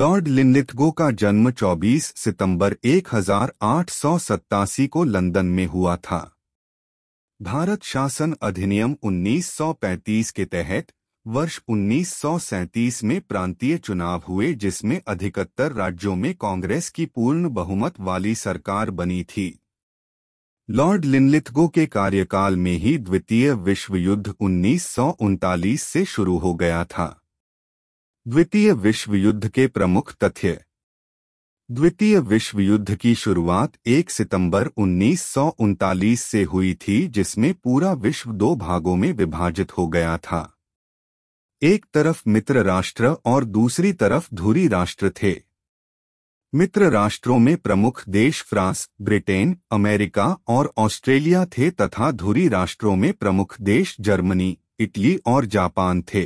Lord Linlithgow का जन्म 24 सितंबर एक को लंदन में हुआ था भारत शासन अधिनियम 1935 के तहत वर्ष 1937 में प्रांतीय चुनाव हुए जिसमें अधिकतर राज्यों में कांग्रेस की पूर्ण बहुमत वाली सरकार बनी थी लॉर्ड लिनलिथगो के कार्यकाल में ही द्वितीय विश्व युद्ध उन्नीस से शुरू हो गया था द्वितीय विश्व युद्ध के प्रमुख तथ्य द्वितीय विश्व युद्ध की शुरुआत 1 सितंबर उन्नीस से हुई थी जिसमें पूरा विश्व दो भागों में विभाजित हो गया था एक तरफ मित्र राष्ट्र और दूसरी तरफ धुरी राष्ट्र थे मित्र राष्ट्रों में प्रमुख देश फ्रांस ब्रिटेन अमेरिका और ऑस्ट्रेलिया थे तथा धुरी राष्ट्रों में प्रमुख देश जर्मनी इटली और जापान थे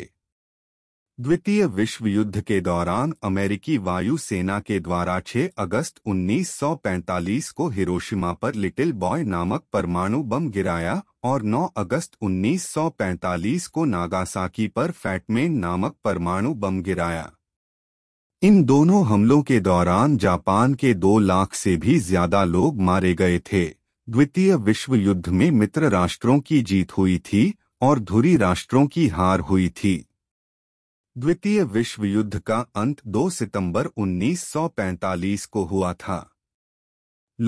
द्वितीय विश्व युद्ध के दौरान अमेरिकी वायुसेना के द्वारा 6 अगस्त 1945 को हिरोशिमा पर लिटिल बॉय नामक परमाणु बम गिराया और 9 अगस्त 1945 को नागासाकी पर फैटमेन नामक परमाणु बम गिराया इन दोनों हमलों के दौरान जापान के दो लाख से भी ज्यादा लोग मारे गए थे द्वितीय विश्व युद्ध में मित्र राष्ट्रों की जीत हुई थी और धुरी राष्ट्रों की हार हुई थी द्वितीय विश्व युद्ध का अंत 2 सितंबर 1945 को हुआ था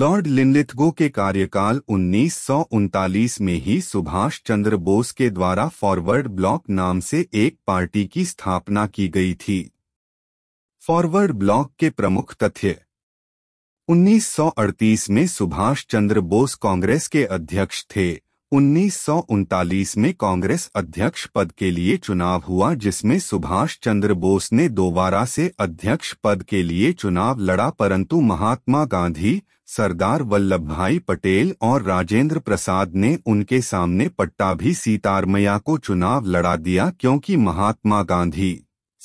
लॉर्ड लिनलिथगो के कार्यकाल उन्नीस में ही सुभाष चंद्र बोस के द्वारा फॉरवर्ड ब्लॉक नाम से एक पार्टी की स्थापना की गई थी फॉरवर्ड ब्लॉक के प्रमुख तथ्य 1938 में सुभाष चंद्र बोस कांग्रेस के अध्यक्ष थे उन्नीस में कांग्रेस अध्यक्ष पद के लिए चुनाव हुआ जिसमें सुभाष चंद्र बोस ने दोबारा से अध्यक्ष पद के लिए चुनाव लड़ा परंतु महात्मा गांधी सरदार वल्लभ भाई पटेल और राजेंद्र प्रसाद ने उनके सामने पट्टा भी सीतारमैया को चुनाव लड़ा दिया क्योंकि महात्मा गांधी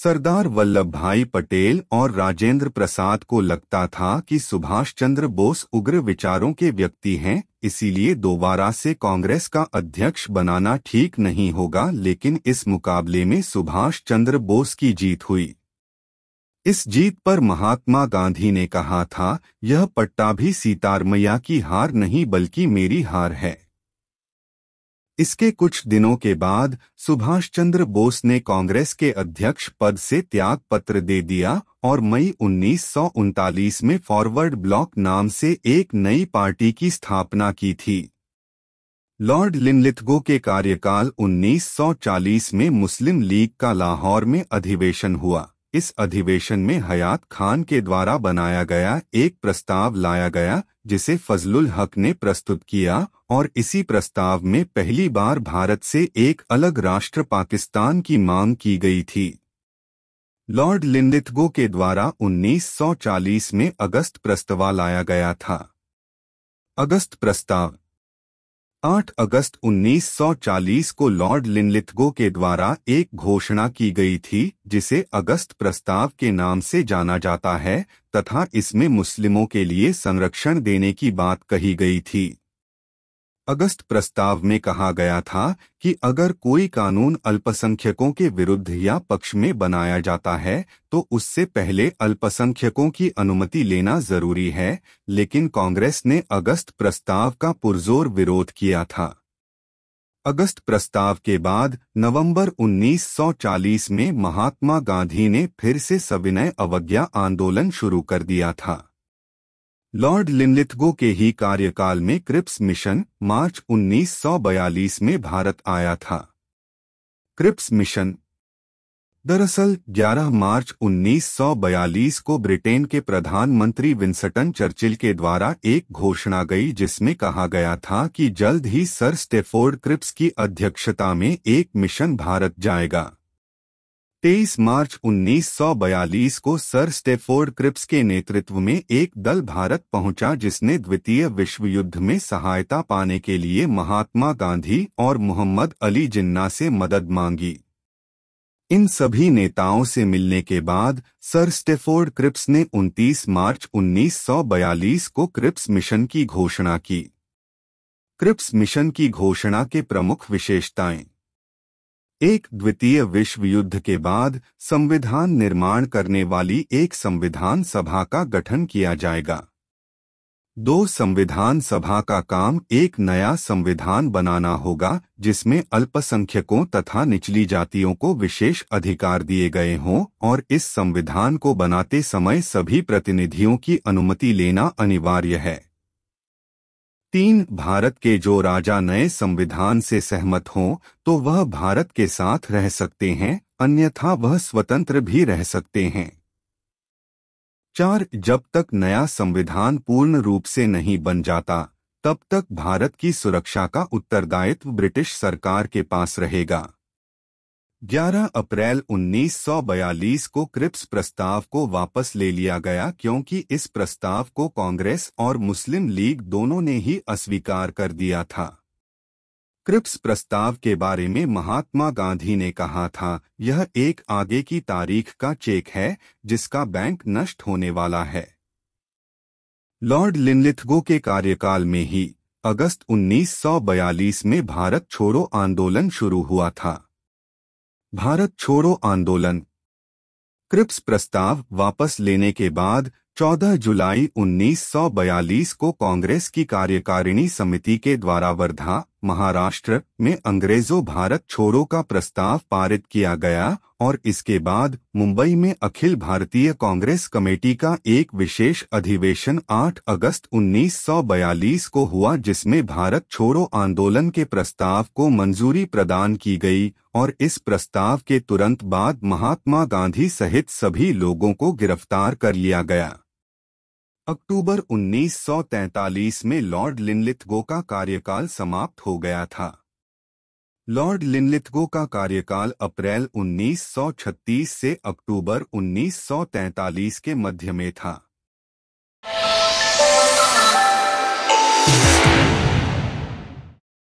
सरदार वल्लभ भाई पटेल और राजेंद्र प्रसाद को लगता था कि सुभाष चंद्र बोस उग्र विचारों के व्यक्ति हैं इसीलिए दोबारा से कांग्रेस का अध्यक्ष बनाना ठीक नहीं होगा लेकिन इस मुकाबले में सुभाष चंद्र बोस की जीत हुई इस जीत पर महात्मा गांधी ने कहा था यह पट्टा भी सीतारमैया की हार नहीं बल्कि मेरी हार है इसके कुछ दिनों के बाद सुभाष चंद्र बोस ने कांग्रेस के अध्यक्ष पद से त्याग पत्र दे दिया और मई उन्नीस में फॉरवर्ड ब्लॉक नाम से एक नई पार्टी की स्थापना की थी लॉर्ड लिनलिथगो के कार्यकाल 1940 में मुस्लिम लीग का लाहौर में अधिवेशन हुआ इस अधिवेशन में हयात खान के द्वारा बनाया गया एक प्रस्ताव लाया गया जिसे फजलुल हक ने प्रस्तुत किया और इसी प्रस्ताव में पहली बार भारत से एक अलग राष्ट्र पाकिस्तान की मांग की गई थी लॉर्ड लिंडिथगो के द्वारा 1940 में अगस्त प्रस्ताव लाया गया था अगस्त प्रस्ताव 8 अगस्त 1940 को लॉर्ड लिनलिथगो के द्वारा एक घोषणा की गई थी जिसे अगस्त प्रस्ताव के नाम से जाना जाता है तथा इसमें मुस्लिमों के लिए संरक्षण देने की बात कही गई थी अगस्त प्रस्ताव में कहा गया था कि अगर कोई कानून अल्पसंख्यकों के विरुद्ध या पक्ष में बनाया जाता है तो उससे पहले अल्पसंख्यकों की अनुमति लेना जरूरी है लेकिन कांग्रेस ने अगस्त प्रस्ताव का पुरजोर विरोध किया था अगस्त प्रस्ताव के बाद नवंबर 1940 में महात्मा गांधी ने फिर से सविनय अवज्ञा आंदोलन शुरू कर दिया था लॉर्ड लिनलिथगो के ही कार्यकाल में क्रिप्स मिशन मार्च 1942 में भारत आया था क्रिप्स मिशन दरअसल 11 मार्च 1942 को ब्रिटेन के प्रधानमंत्री विंसटन चर्चिल के द्वारा एक घोषणा गई जिसमें कहा गया था कि जल्द ही सर स्टेफोर्ड क्रिप्स की अध्यक्षता में एक मिशन भारत जाएगा 23 मार्च 1942 को सर स्टेफोर्ड क्रिप्स के नेतृत्व में एक दल भारत पहुंचा जिसने द्वितीय विश्व युद्ध में सहायता पाने के लिए महात्मा गांधी और मोहम्मद अली जिन्ना से मदद मांगी इन सभी नेताओं से मिलने के बाद सर स्टेफोर्ड क्रिप्स ने 29 मार्च 1942 को क्रिप्स मिशन की घोषणा की क्रिप्स मिशन की घोषणा के प्रमुख विशेषताएं एक द्वितीय विश्व युद्ध के बाद संविधान निर्माण करने वाली एक संविधान सभा का गठन किया जाएगा दो संविधान सभा का काम एक नया संविधान बनाना होगा जिसमें अल्पसंख्यकों तथा निचली जातियों को विशेष अधिकार दिए गए हों और इस संविधान को बनाते समय सभी प्रतिनिधियों की अनुमति लेना अनिवार्य है तीन भारत के जो राजा नए संविधान से सहमत हों तो वह भारत के साथ रह सकते हैं अन्यथा वह स्वतंत्र भी रह सकते हैं चार जब तक नया संविधान पूर्ण रूप से नहीं बन जाता तब तक भारत की सुरक्षा का उत्तरदायित्व ब्रिटिश सरकार के पास रहेगा 11 अप्रैल 1942 को क्रिप्स प्रस्ताव को वापस ले लिया गया क्योंकि इस प्रस्ताव को कांग्रेस और मुस्लिम लीग दोनों ने ही अस्वीकार कर दिया था क्रिप्स प्रस्ताव के बारे में महात्मा गांधी ने कहा था यह एक आगे की तारीख का चेक है जिसका बैंक नष्ट होने वाला है लॉर्ड लिनलिथगो के कार्यकाल में ही अगस्त 1942 में भारत छोड़ो आंदोलन शुरू हुआ था भारत छोड़ो आंदोलन क्रिप्स प्रस्ताव वापस लेने के बाद 14 जुलाई 1942 को कांग्रेस की कार्यकारिणी समिति के द्वारा वर्धा महाराष्ट्र में अंग्रेजों भारत छोड़ो का प्रस्ताव पारित किया गया और इसके बाद मुंबई में अखिल भारतीय कांग्रेस कमेटी का एक विशेष अधिवेशन 8 अगस्त 1942 को हुआ जिसमें भारत छोड़ो आंदोलन के प्रस्ताव को मंजूरी प्रदान की गई और इस प्रस्ताव के तुरंत बाद महात्मा गांधी सहित सभी लोगों को गिरफ्तार कर लिया गया अक्टूबर 1943 में लॉर्ड लिनलिथगो का कार्यकाल समाप्त हो गया था लॉर्ड लिनलिथगो का कार्यकाल अप्रैल 1936 से अक्टूबर 1943 के मध्य में था